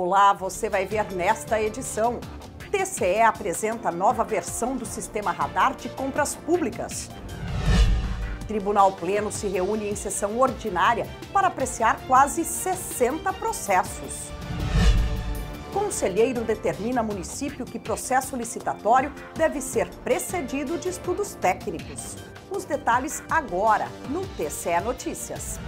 Olá, você vai ver nesta edição. TCE apresenta nova versão do sistema radar de compras públicas. Tribunal Pleno se reúne em sessão ordinária para apreciar quase 60 processos. Conselheiro determina município que processo licitatório deve ser precedido de estudos técnicos. Os detalhes agora no TCE Notícias.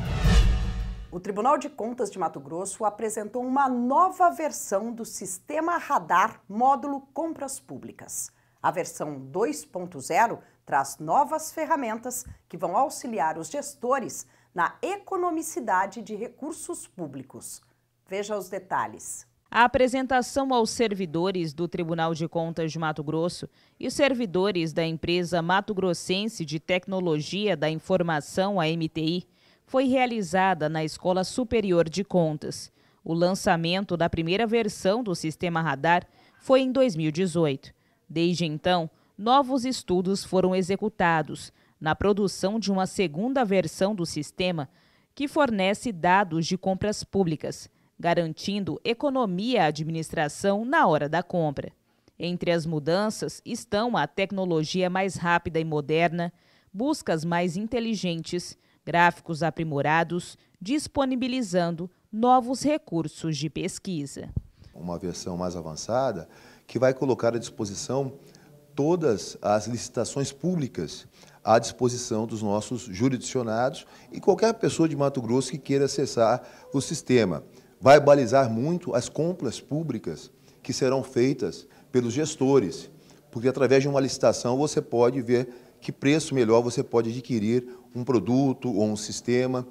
O Tribunal de Contas de Mato Grosso apresentou uma nova versão do Sistema Radar Módulo Compras Públicas. A versão 2.0 traz novas ferramentas que vão auxiliar os gestores na economicidade de recursos públicos. Veja os detalhes. A apresentação aos servidores do Tribunal de Contas de Mato Grosso e servidores da empresa Mato Grossense de Tecnologia da Informação, a MTI, foi realizada na Escola Superior de Contas. O lançamento da primeira versão do sistema radar foi em 2018. Desde então, novos estudos foram executados na produção de uma segunda versão do sistema que fornece dados de compras públicas, garantindo economia à administração na hora da compra. Entre as mudanças estão a tecnologia mais rápida e moderna, buscas mais inteligentes gráficos aprimorados, disponibilizando novos recursos de pesquisa. Uma versão mais avançada que vai colocar à disposição todas as licitações públicas à disposição dos nossos jurisdicionados e qualquer pessoa de Mato Grosso que queira acessar o sistema. Vai balizar muito as compras públicas que serão feitas pelos gestores, porque através de uma licitação você pode ver que preço melhor você pode adquirir um produto ou um sistema.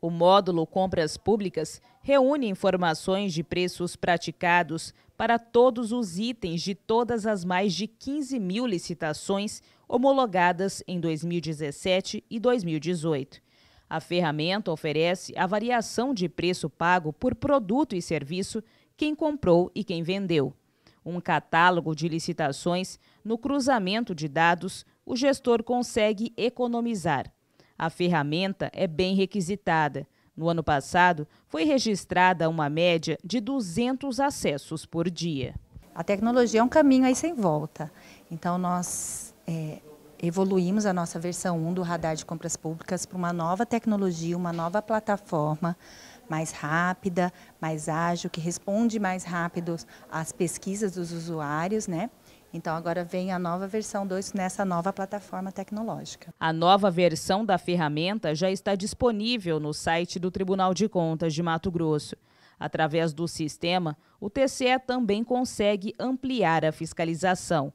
O módulo Compras Públicas reúne informações de preços praticados para todos os itens de todas as mais de 15 mil licitações homologadas em 2017 e 2018. A ferramenta oferece a variação de preço pago por produto e serviço, quem comprou e quem vendeu um catálogo de licitações, no cruzamento de dados, o gestor consegue economizar. A ferramenta é bem requisitada. No ano passado, foi registrada uma média de 200 acessos por dia. A tecnologia é um caminho aí sem volta. Então, nós é, evoluímos a nossa versão 1 do radar de compras públicas para uma nova tecnologia, uma nova plataforma mais rápida, mais ágil, que responde mais rápido às pesquisas dos usuários, né? Então agora vem a nova versão 2 nessa nova plataforma tecnológica. A nova versão da ferramenta já está disponível no site do Tribunal de Contas de Mato Grosso. Através do sistema, o TCE também consegue ampliar a fiscalização.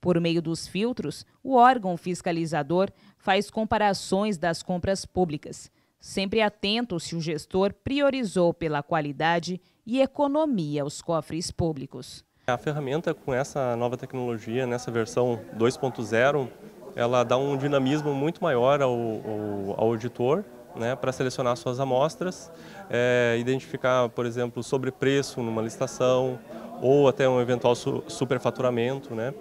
Por meio dos filtros, o órgão fiscalizador faz comparações das compras públicas. Sempre atento se o gestor priorizou pela qualidade e economia os cofres públicos. A ferramenta com essa nova tecnologia, nessa versão 2.0, ela dá um dinamismo muito maior ao, ao, ao auditor né, para selecionar suas amostras, é, identificar, por exemplo, sobrepreço numa licitação ou até um eventual superfaturamento. Né.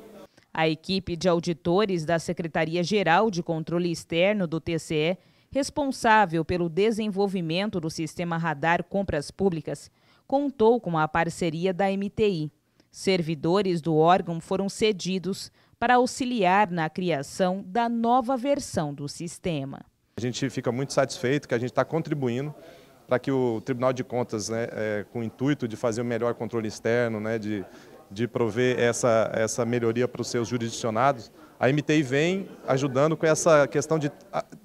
A equipe de auditores da Secretaria-Geral de Controle Externo do TCE responsável pelo desenvolvimento do sistema radar compras públicas, contou com a parceria da MTI. Servidores do órgão foram cedidos para auxiliar na criação da nova versão do sistema. A gente fica muito satisfeito que a gente está contribuindo para que o Tribunal de Contas, né, é, com o intuito de fazer o melhor controle externo, né, de, de prover essa, essa melhoria para os seus jurisdicionados, a MTI vem ajudando com essa questão de,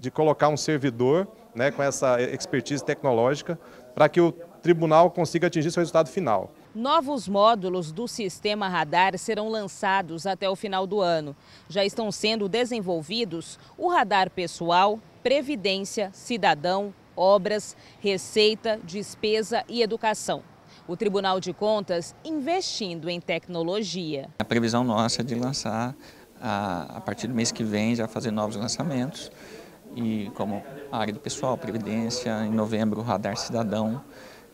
de colocar um servidor, né, com essa expertise tecnológica, para que o tribunal consiga atingir seu resultado final. Novos módulos do sistema radar serão lançados até o final do ano. Já estão sendo desenvolvidos o radar pessoal, previdência, cidadão, obras, receita, despesa e educação. O Tribunal de Contas investindo em tecnologia. A previsão nossa é de lançar a, a partir do mês que vem já fazer novos lançamentos e como a área do pessoal, previdência, em novembro o radar cidadão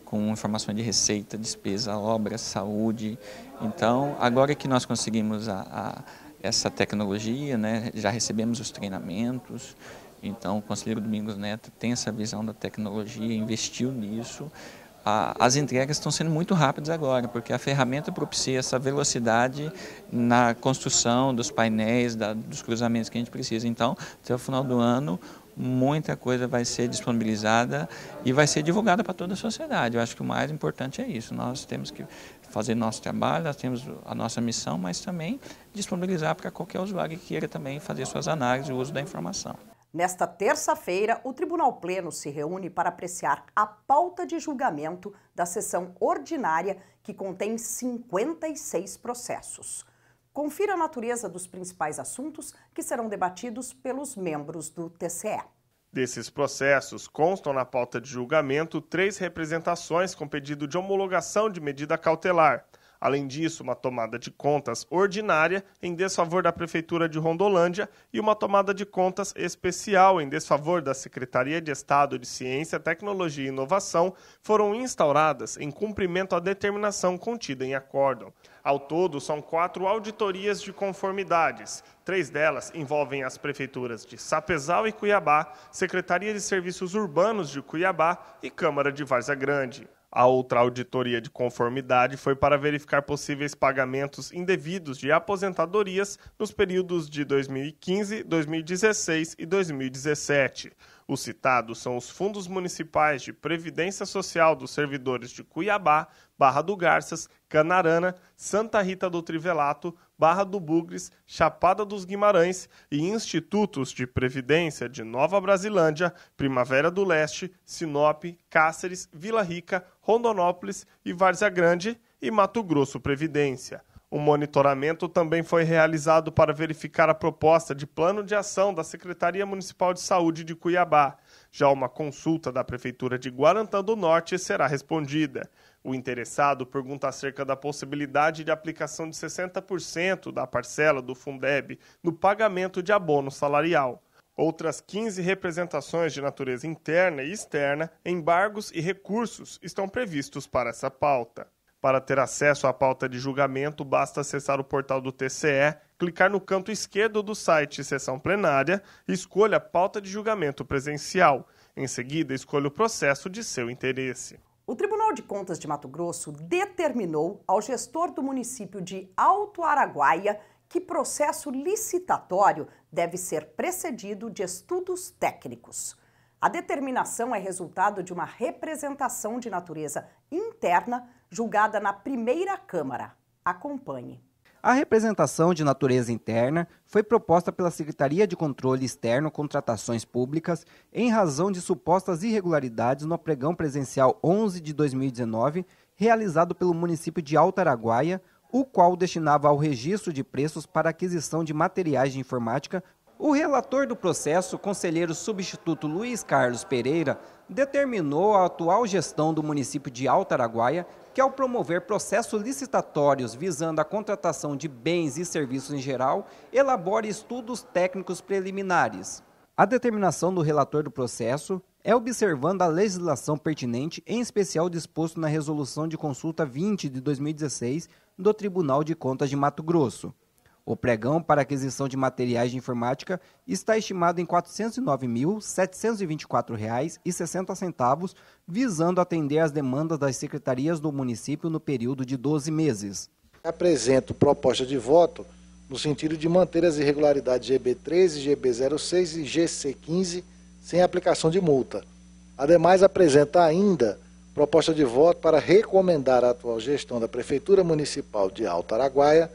com informações de receita, despesa, obras, saúde. Então, agora que nós conseguimos a, a, essa tecnologia, né, já recebemos os treinamentos, então o conselheiro Domingos Neto tem essa visão da tecnologia, investiu nisso, a, as entregas estão sendo muito rápidas agora, porque a ferramenta propicia essa velocidade na construção dos painéis, da, dos cruzamentos que a gente precisa. Então, até o final do ano, muita coisa vai ser disponibilizada e vai ser divulgada para toda a sociedade. Eu acho que o mais importante é isso. Nós temos que fazer nosso trabalho, nós temos a nossa missão, mas também disponibilizar para qualquer usuário que queira também fazer suas análises e uso da informação. Nesta terça-feira, o Tribunal Pleno se reúne para apreciar a pauta de julgamento da sessão ordinária, que contém 56 processos. Confira a natureza dos principais assuntos que serão debatidos pelos membros do TCE. Desses processos, constam na pauta de julgamento três representações com pedido de homologação de medida cautelar, Além disso, uma tomada de contas ordinária em desfavor da Prefeitura de Rondolândia e uma tomada de contas especial em desfavor da Secretaria de Estado de Ciência, Tecnologia e Inovação foram instauradas em cumprimento à determinação contida em acordo. Ao todo, são quatro auditorias de conformidades. Três delas envolvem as prefeituras de Sapezal e Cuiabá, Secretaria de Serviços Urbanos de Cuiabá e Câmara de Várzea Grande. A outra auditoria de conformidade foi para verificar possíveis pagamentos indevidos de aposentadorias nos períodos de 2015, 2016 e 2017. Os citados são os fundos municipais de previdência social dos servidores de Cuiabá, Barra do Garças, Canarana, Santa Rita do Trivelato, Barra do Bugres, Chapada dos Guimarães e institutos de previdência de Nova Brasilândia, Primavera do Leste, Sinop, Cáceres, Vila Rica, Rondonópolis e Várzea Grande e Mato Grosso Previdência. O monitoramento também foi realizado para verificar a proposta de plano de ação da Secretaria Municipal de Saúde de Cuiabá. Já uma consulta da Prefeitura de Guarantã do Norte será respondida. O interessado pergunta acerca da possibilidade de aplicação de 60% da parcela do Fundeb no pagamento de abono salarial. Outras 15 representações de natureza interna e externa, embargos e recursos estão previstos para essa pauta. Para ter acesso à pauta de julgamento, basta acessar o portal do TCE, clicar no canto esquerdo do site Sessão Plenária e escolha Pauta de Julgamento Presencial. Em seguida, escolha o processo de seu interesse. O Tribunal de Contas de Mato Grosso determinou ao gestor do município de Alto Araguaia que processo licitatório deve ser precedido de estudos técnicos. A determinação é resultado de uma representação de natureza interna julgada na primeira Câmara. Acompanhe. A representação de natureza interna foi proposta pela Secretaria de Controle Externo Contratações Públicas em razão de supostas irregularidades no pregão presencial 11 de 2019, realizado pelo município de Alto Araguaia, o qual destinava ao registro de preços para aquisição de materiais de informática o relator do processo, conselheiro substituto Luiz Carlos Pereira, determinou a atual gestão do município de Alto Araguaia que, ao promover processos licitatórios visando a contratação de bens e serviços em geral, elabore estudos técnicos preliminares. A determinação do relator do processo é observando a legislação pertinente, em especial disposto na Resolução de Consulta 20 de 2016 do Tribunal de Contas de Mato Grosso. O pregão para aquisição de materiais de informática está estimado em R$ 409.724,60, visando atender às demandas das secretarias do município no período de 12 meses. Apresento proposta de voto no sentido de manter as irregularidades GB13, GB06 e GC15 sem aplicação de multa. Ademais, apresenta ainda proposta de voto para recomendar à atual gestão da Prefeitura Municipal de Alto Araguaia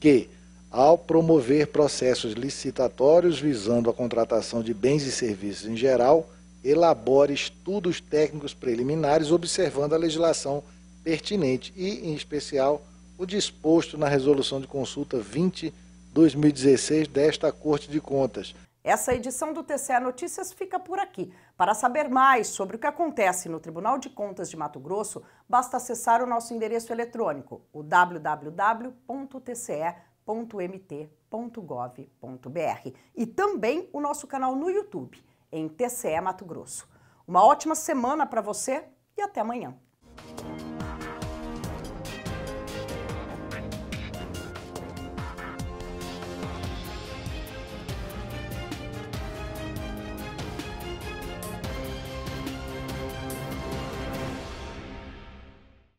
que ao promover processos licitatórios visando a contratação de bens e serviços em geral, elabore estudos técnicos preliminares observando a legislação pertinente e, em especial, o disposto na resolução de consulta 20/2016 desta Corte de Contas. Essa edição do TCE Notícias fica por aqui. Para saber mais sobre o que acontece no Tribunal de Contas de Mato Grosso, basta acessar o nosso endereço eletrônico, o www.tce.com.br mt.gov.br e também o nosso canal no YouTube, em TCE Mato Grosso. Uma ótima semana para você e até amanhã.